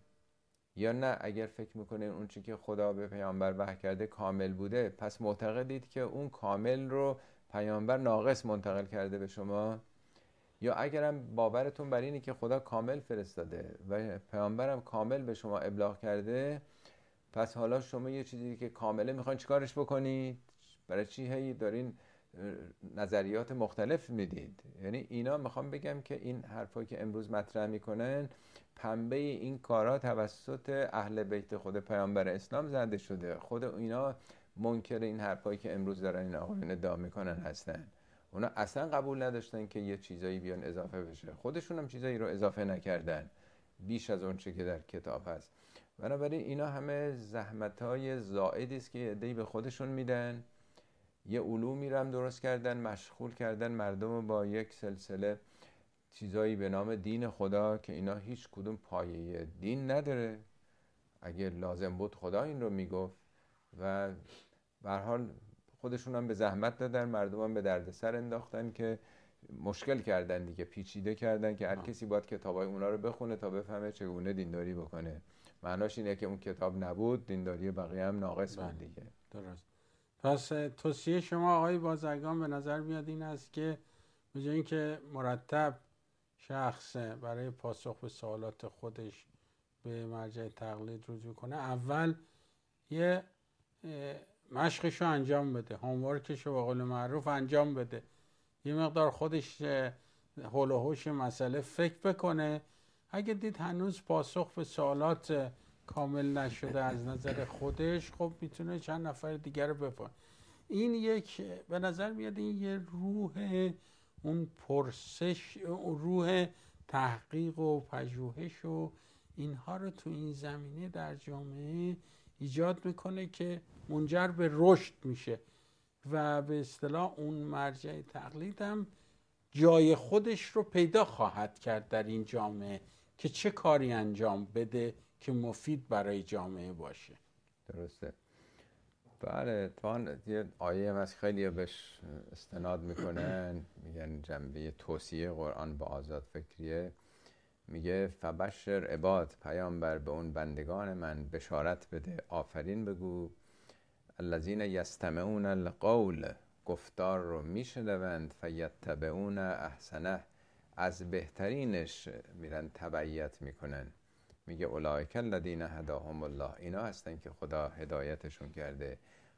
Speaker 2: یا نه اگر فکر میکنید اون چی که خدا به پیامبر وحی کرده کامل بوده پس معتقدید که اون کامل رو پیامبر ناقص منتقل کرده به شما یا اگرم باورتون بر اینه که خدا کامل فرستاده و پیامبرم کامل به شما ابلاغ کرده پس حالا شما یه چیزی که کامله میخواین چیکارش بکنید برای چی هی دارین نظریات مختلف میدید یعنی اینا میخوام بگم که این حرفایی که امروز مطرح میکنن پنبه این کارا توسط اهل بیت خود پیامبر اسلام زده شده خود اینا منکر این حرفایی که امروز دارن این آقایون ادعا میکنن هستن اونا اصلا قبول نداشتن که یه چیزایی بیان اضافه بشه خودشون هم چیزایی رو اضافه نکردن بیش از اونچه که در کتاب هست بنابراین اینا همه زحمت های زائدی است که دی به خودشون میدن یه علومی رو هم درست کردن مشغول کردن مردم با یک سلسله چیزایی به نام دین خدا که اینا هیچ کدوم پایه دین نداره اگه لازم بود خدا این رو میگفت و به حال خودشون هم به زحمت دادن مردم هم به دردسر انداختن که مشکل کردن دیگه پیچیده کردن که هر کسی باید کتابای اونا رو بخونه تا بفهمه چگونه دینداری بکنه معناش اینه که اون کتاب نبود دینداری بقیه هم ناقص بود بله، دیگه
Speaker 1: درست پس توصیه شما آقای بازرگان به نظر میاد این است که بجای اینکه مرتب شخص برای پاسخ به سوالات خودش به مرجع تقلید رجوع کنه اول یه مشقش رو انجام بده هومورکش رو به قول معروف انجام بده یه مقدار خودش هول و مسئله فکر بکنه اگه دید هنوز پاسخ به سوالات کامل نشده از نظر خودش خب میتونه چند نفر دیگر رو بپن این یک به نظر میاد این یه روح اون پرسش روح تحقیق و پژوهش و اینها رو تو این زمینه در جامعه ایجاد میکنه که منجر به رشد میشه و به اصطلاح اون مرجع تقلید هم جای خودش رو پیدا خواهد کرد در این جامعه که چه کاری انجام بده که مفید برای جامعه باشه درسته بله اتفاقا یه
Speaker 2: آیه هم از خیلی بهش استناد میکنن میگن جنبه توصیه قرآن به آزاد فکریه میگه فبشر عباد پیامبر به اون بندگان من بشارت بده آفرین بگو الذین یستمعون القول گفتار رو میشنوند فیتبعون احسنه از بهترینش میرن تبعیت میکنن میگه اولائک الذین هداهم الله اینا هستن که خدا هدایتشون کرده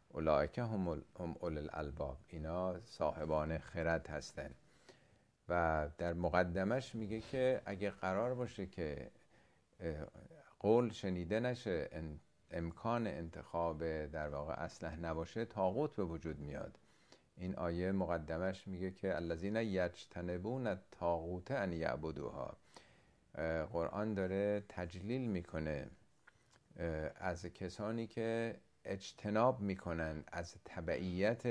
Speaker 2: اولائک هم, هم اول الالباب اینا صاحبان خرد هستن و در مقدمش میگه که اگه قرار باشه که قول شنیده نشه امکان انتخاب در واقع اصلح نباشه تاغوت به وجود میاد این آیه مقدمش میگه که الذین یجتنبون الطاغوت ان یعبدوها قرآن داره تجلیل میکنه از کسانی که اجتناب میکنن از تبعیت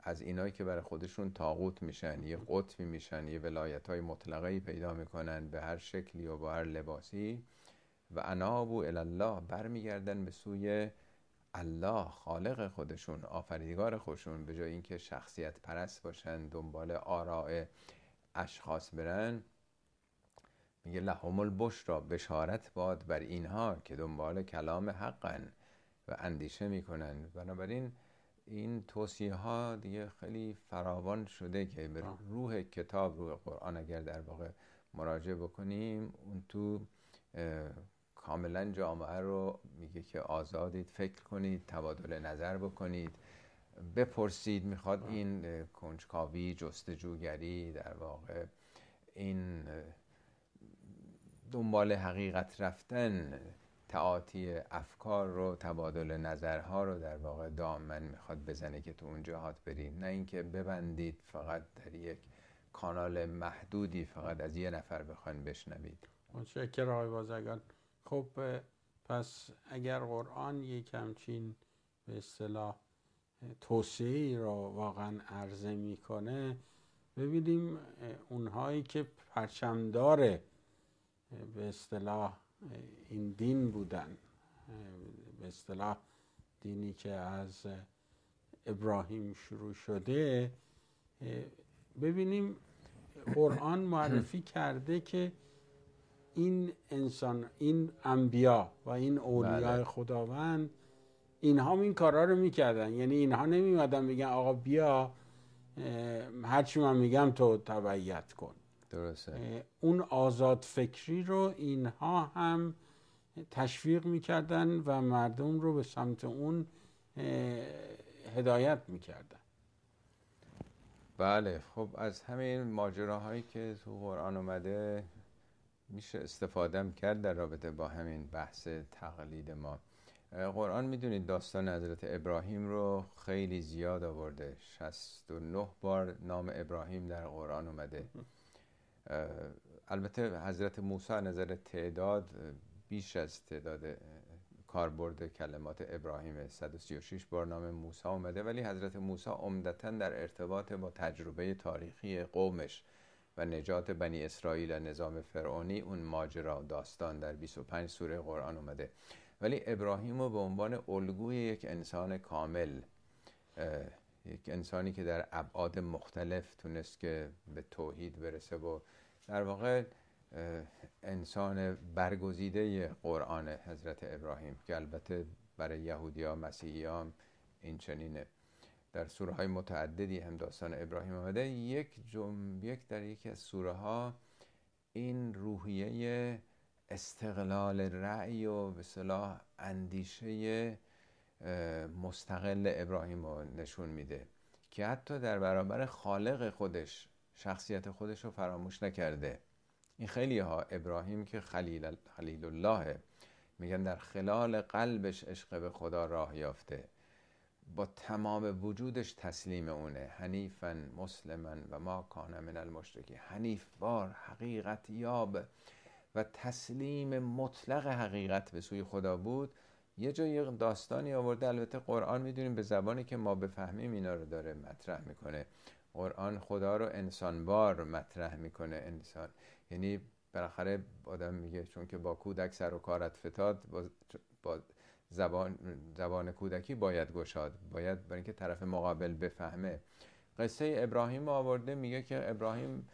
Speaker 2: از اینایی که برای خودشون تاغوت میشن یه قطبی میشن یه ولایت های مطلقه پیدا میکنن به هر شکلی و با هر لباسی و انابو الله برمیگردن به سوی الله خالق خودشون آفریدگار خودشون به جای اینکه شخصیت پرست باشن دنبال آراء اشخاص برن میگه لهم البش را بشارت باد بر اینها که دنبال کلام حقن و اندیشه میکنن بنابراین این توصیه ها دیگه خیلی فراوان شده که به روح کتاب روح قرآن اگر در واقع مراجعه بکنیم اون تو کاملا جامعه رو میگه که آزادید فکر کنید تبادل نظر بکنید بپرسید میخواد این کنجکاوی جستجوگری در واقع این دنبال حقیقت رفتن تعاطی افکار رو تبادل نظرها رو در واقع دامن میخواد بزنه که تو اونجا جهات برید نه اینکه ببندید فقط در یک کانال محدودی فقط از یه نفر بخواین
Speaker 1: بشنوید متشکر آقای بازرگان خب پس اگر قرآن یک همچین به اصطلاح ای را واقعا عرضه میکنه ببینیم اونهایی که پرچمدار به اصطلاح این دین بودن به اصطلاح دینی که از ابراهیم شروع شده ببینیم قرآن معرفی کرده که این انسان این انبیا و این اولیاء بله. خداوند اینها این کارا رو میکردن یعنی اینها نمیمدن بگن آقا بیا هرچی من میگم تو تبعیت کن درسته اون آزاد فکری رو اینها هم تشویق میکردن و مردم رو به سمت اون هدایت میکردن بله خب از همین ماجراهایی که تو قرآن اومده
Speaker 2: میشه استفاده کرد در رابطه با همین بحث تقلید ما قرآن میدونید داستان حضرت ابراهیم رو خیلی زیاد آورده 69 بار نام ابراهیم در قرآن اومده البته حضرت موسی نظر تعداد بیش از تعداد کاربرد کلمات ابراهیم 136 بار نام موسی اومده ولی حضرت موسی عمدتا در ارتباط با تجربه تاریخی قومش و نجات بنی اسرائیل و نظام فرعونی اون ماجرا و داستان در 25 سوره قرآن اومده ولی ابراهیم رو به عنوان الگوی یک انسان کامل یک انسانی که در ابعاد مختلف تونست که به توحید برسه و در واقع انسان برگزیده قرآن حضرت ابراهیم که البته برای یهودی ها مسیحی این چنینه در سوره های متعددی هم داستان ابراهیم آمده یک جم... یک در یکی از سوره ها این روحیه استقلال رأی و به صلاح اندیشه مستقل ابراهیم رو نشون میده که حتی در برابر خالق خودش شخصیت خودش رو فراموش نکرده این خیلی ها ابراهیم که خلیل, خلیل الله میگن در خلال قلبش عشق به خدا راه یافته با تمام وجودش تسلیم اونه حنیفا مسلما و ما کان من المشرکین حنیف بار حقیقت یاب و تسلیم مطلق حقیقت به سوی خدا بود یه یه داستانی آورده البته قرآن میدونیم به زبانی که ما بفهمیم اینا رو داره مطرح میکنه قرآن خدا رو انسانبار مطرح میکنه انسان یعنی بالاخره آدم میگه چون که با کودک سر و کارت فتاد با زبان, زبان کودکی باید گشاد باید برای اینکه طرف مقابل بفهمه قصه ابراهیم آورده میگه که ابراهیم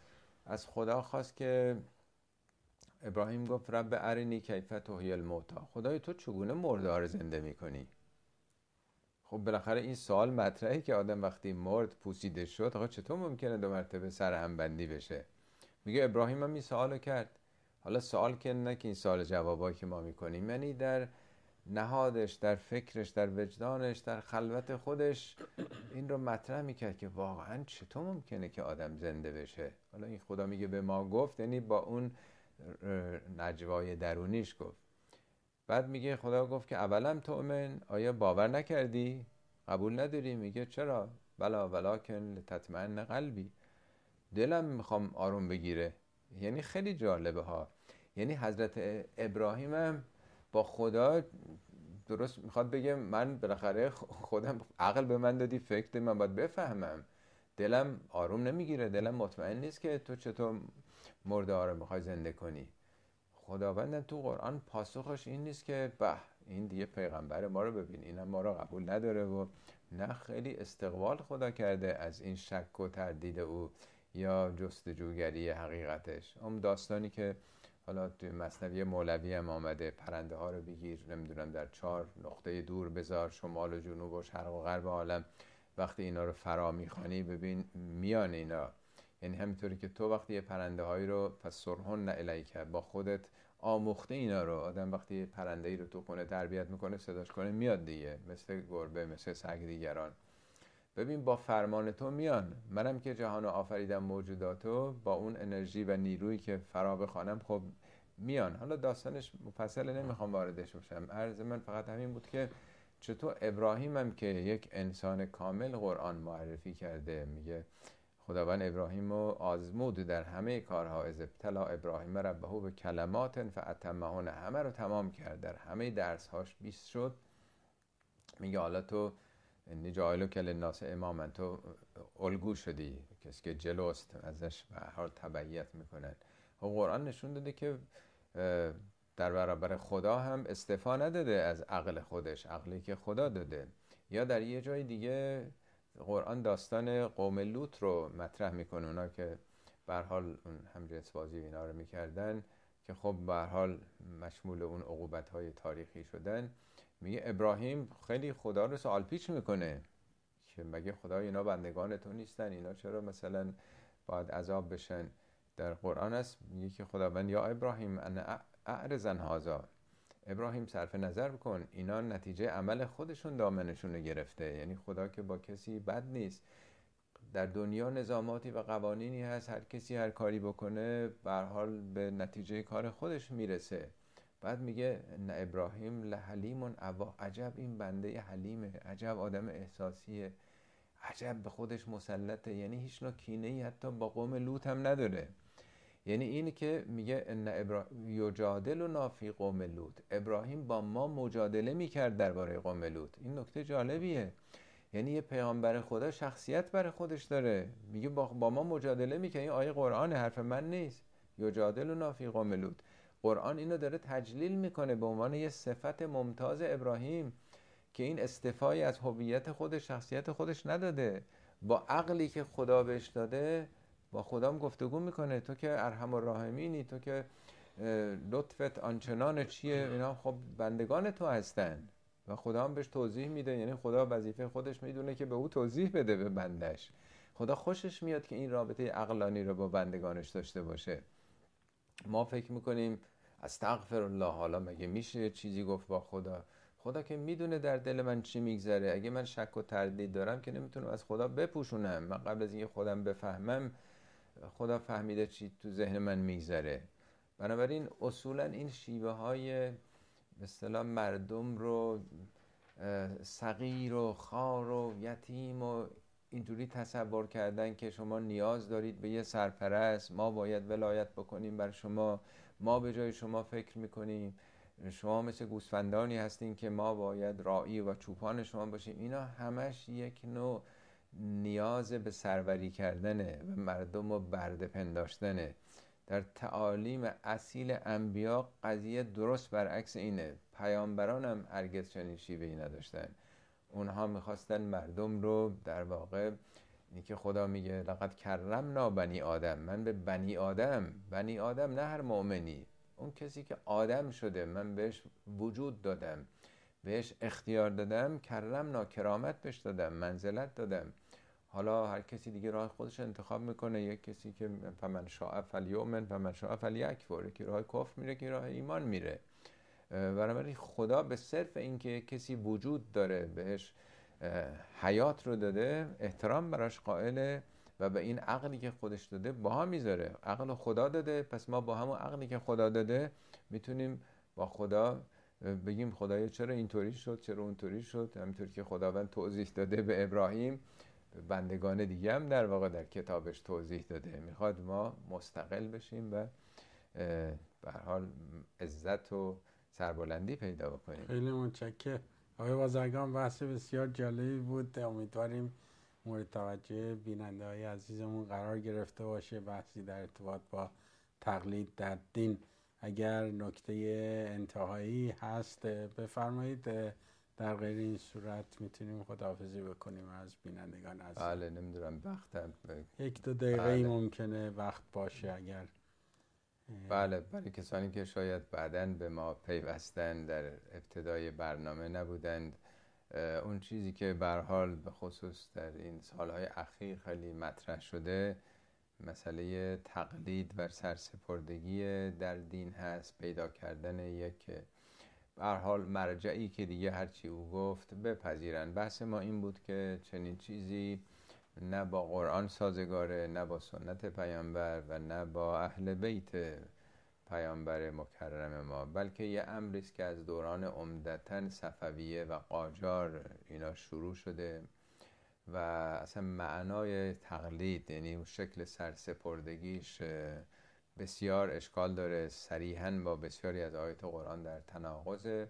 Speaker 2: از خدا خواست که ابراهیم گفت رب ارنی کیف هیل موتا خدای تو چگونه مردار زنده میکنی خب بالاخره این سوال مطرحه که آدم وقتی مرد پوسیده شد آقا چطور ممکنه دو مرتبه سر هم بندی بشه میگه ابراهیم هم این سوالو کرد حالا سوال که نه این سوال جوابایی که ما میکنیم یعنی در نهادش در فکرش در وجدانش در خلوت خودش این رو مطرح میکرد که واقعا چطور ممکنه که آدم زنده بشه حالا این خدا میگه به ما گفت یعنی با اون نجوای درونیش گفت بعد میگه خدا گفت که اولم تؤمن آیا باور نکردی قبول نداری میگه چرا بلا ولکن تطمئن قلبی دلم میخوام آروم بگیره یعنی خیلی جالبه ها یعنی حضرت ابراهیم هم با خدا درست میخواد بگه من بالاخره خودم عقل به من دادی فکر من باید بفهمم دلم آروم نمیگیره دلم مطمئن نیست که تو چطور مرده آره میخوای زنده کنی خداوندم تو قرآن پاسخش این نیست که به این دیگه پیغمبر ما رو ببین اینم ما رو قبول نداره و نه خیلی استقبال خدا کرده از این شک و تردید او یا جستجوگری حقیقتش اون داستانی که حالا توی مصنوی مولوی هم آمده پرنده ها رو بگیر نمیدونم در چهار نقطه دور بذار شمال و جنوب و شرق و غرب عالم وقتی اینا رو فرا میخوانی ببین میان اینا یعنی همینطوری که تو وقتی یه پرنده هایی رو پس سرحن الیک با خودت آموخته اینا رو آدم وقتی پرنده ای رو تو خونه تربیت میکنه صداش کنه میاد دیگه مثل گربه مثل سگ دیگران ببین با فرمان تو میان منم که جهان آفریدم موجوداتو با اون انرژی و نیرویی که فرا بخوانم خب میان حالا داستانش مفصل نمیخوام واردش بشم عرض من فقط همین بود که چطور ابراهیم هم که یک انسان کامل قرآن معرفی کرده میگه خداوند ابراهیم رو آزمود در همه کارها از ابتلا ابراهیم ربهو به کلمات فعتمهون همه رو تمام کرد در همه درسهاش بیست شد میگه حالا تو انی یعنی جایلو ناس امام تو الگو شدی کسی که جلوست ازش به حال تبعیت میکنن و خب قرآن نشون داده که در برابر خدا هم استفا نداده از عقل خودش عقلی که خدا داده یا در یه جای دیگه قرآن داستان قوم لوط رو مطرح میکنه اونا که به حال جنس بازی اینا رو میکردن که خب به حال مشمول اون عقوبت های تاریخی شدن میگه ابراهیم خیلی خدا رو سوال پیچ میکنه که مگه خدا اینا بندگان تو نیستن اینا چرا مثلا باید عذاب بشن در قرآن است میگه که خداوند یا ابراهیم ان اعرزن هازا ابراهیم صرف نظر بکن اینا نتیجه عمل خودشون دامنشون رو گرفته یعنی خدا که با کسی بد نیست در دنیا نظاماتی و قوانینی هست هر کسی هر کاری بکنه به حال به نتیجه کار خودش میرسه بعد میگه ابراهیم لحلیمون اوا عجب این بنده حلیمه عجب آدم احساسیه عجب به خودش مسلطه یعنی هیچ نوع کینه ای حتی با قوم لوط هم نداره یعنی این که میگه ان ابراهیم یجادل و نافی قوم لوط ابراهیم با ما مجادله میکرد درباره قوم لوط این نکته جالبیه یعنی یه پیامبر خدا شخصیت برای خودش داره میگه با, ما مجادله میکنه این آیه قرآن حرف من نیست یجادل و نافی قوم لوط قرآن اینو داره تجلیل میکنه به عنوان یه صفت ممتاز ابراهیم که این استفای از هویت خودش شخصیت خودش نداده با عقلی که خدا بهش داده با خدام گفتگو میکنه تو که ارحم راهمینی تو که لطفت آنچنان چیه اینا خب بندگان تو هستن و خدا هم بهش توضیح میده یعنی خدا وظیفه خودش میدونه که به او توضیح بده به بندش خدا خوشش میاد که این رابطه عقلانی رو با بندگانش داشته باشه ما فکر میکنیم استغفر الله حالا مگه میشه چیزی گفت با خدا خدا که میدونه در دل من چی میگذره اگه من شک و تردید دارم که نمیتونم از خدا بپوشونم من قبل از اینکه خودم بفهمم خدا فهمیده چی تو ذهن من میگذره بنابراین اصولا این شیوه های به مردم رو صغیر و خار و یتیم و اینجوری تصور کردن که شما نیاز دارید به یه سرپرست ما باید ولایت بکنیم بر شما ما به جای شما فکر میکنیم شما مثل گوسفندانی هستین که ما باید راعی و چوپان شما باشیم اینا همش یک نوع نیاز به سروری کردنه و مردم رو برده پنداشتنه در تعالیم اصیل انبیا قضیه درست برعکس اینه پیامبران هم هرگز چنین شیوهی نداشتن اونها میخواستن مردم رو در واقع اینکه که خدا میگه لقد کرمنا بنی آدم من به بنی آدم بنی آدم نه هر مؤمنی اون کسی که آدم شده من بهش وجود دادم بهش اختیار دادم کرمنا کرامت بهش دادم منزلت دادم حالا هر کسی دیگه راه خودش انتخاب میکنه یک کسی که فمن شاء فلیؤمن فمن شاء فلیکفر که راه کفر میره که راه ایمان میره بنابراین خدا به صرف اینکه کسی وجود داره بهش حیات رو داده احترام براش قائله و به این عقلی که خودش داده باها میذاره عقل خدا داده پس ما با همون عقلی که خدا داده میتونیم با خدا بگیم خدایا چرا اینطوری شد چرا اونطوری شد همینطور که خداوند توضیح داده به ابراهیم به بندگان دیگه هم در واقع در کتابش توضیح داده میخواد ما مستقل بشیم و به حال عزت و سربلندی پیدا بکنیم
Speaker 1: خیلی متشکر آقای بازرگان بحث بسیار جالبی بود امیدواریم مورد توجه بیننده های عزیزمون قرار گرفته باشه بحثی در ارتباط با تقلید در دین اگر نکته انتهایی هست بفرمایید در غیر این صورت میتونیم خداحافظی بکنیم از بینندگان عزیز بله نمیدونم وقت یک دو دقیقه بله. ممکنه وقت باشه اگر بله
Speaker 2: برای کسانی که شاید بعدا به ما پیوستن در ابتدای برنامه نبودند اون چیزی که بر حال به خصوص در این سالهای اخیر خیلی مطرح شده مسئله تقلید و سرسپردگی در دین هست پیدا کردن یک برحال حال مرجعی که دیگه هرچی او گفت بپذیرن بحث ما این بود که چنین چیزی نه با قرآن سازگاره نه با سنت پیامبر و نه با اهل بیت پیامبر مکرم ما بلکه یه امری است که از دوران عمدتا صفویه و قاجار اینا شروع شده و اصلا معنای تقلید یعنی شکل سرسپردگیش بسیار اشکال داره صریحا با بسیاری از آیات قرآن در تناقضه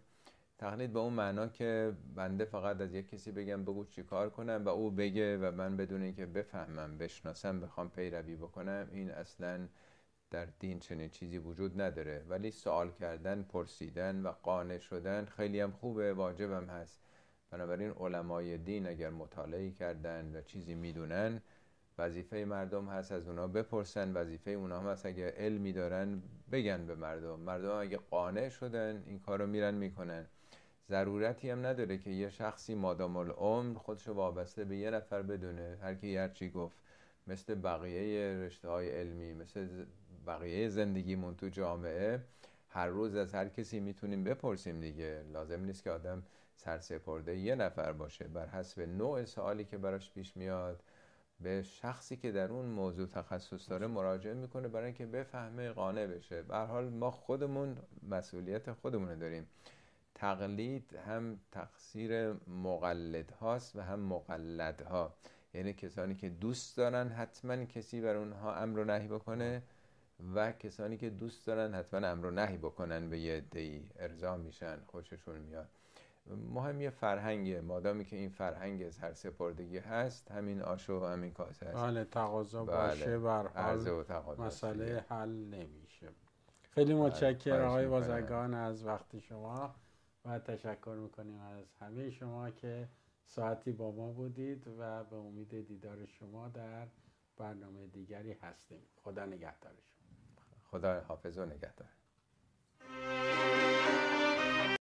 Speaker 2: تقلید به اون معنا که بنده فقط از یک کسی بگم بگو چی کار کنم و او بگه و من بدون اینکه بفهمم بشناسم بخوام پیروی بکنم این اصلا در دین چنین چیزی وجود نداره ولی سوال کردن پرسیدن و قانع شدن خیلی هم خوبه واجبم هست بنابراین علمای دین اگر مطالعه کردن و چیزی میدونن وظیفه مردم هست از اونا بپرسن وظیفه اونا هم هست اگر علمی دارن بگن به مردم مردم اگه قانع شدن این کارو میرن میکنن ضرورتی هم نداره که یه شخصی مادام العمر خودش وابسته به یه نفر بدونه هر کی هر چی گفت مثل بقیه رشته های علمی مثل بقیه زندگیمون تو جامعه هر روز از هر کسی میتونیم بپرسیم دیگه لازم نیست که آدم سرسپرده یه نفر باشه بر حسب نوع سوالی که براش پیش میاد به شخصی که در اون موضوع تخصص داره مراجعه میکنه برای اینکه بفهمه قانع بشه به حال ما خودمون مسئولیت خودمون داریم تقلید هم تقصیر مقلد هاست و هم مقلد ها یعنی کسانی که دوست دارن حتما کسی بر اونها امر و نهی بکنه و کسانی که دوست دارن حتما امر و نهی بکنن به یه دی ارضا میشن خوششون میاد مهم یه فرهنگه مادامی که این فرهنگ از هر سپردگی هست همین آشو و همین کاسه هست بله تقاضا بله، باشه بر حال مسئله
Speaker 1: حل نمیشه خیلی بله، متشکرم آقای بازرگان از وقت شما و تشکر میکنیم از همه شما که ساعتی با ما بودید و به امید دیدار شما در برنامه دیگری هستیم خدا نگهدار شما
Speaker 2: خدا حافظ و نگهدار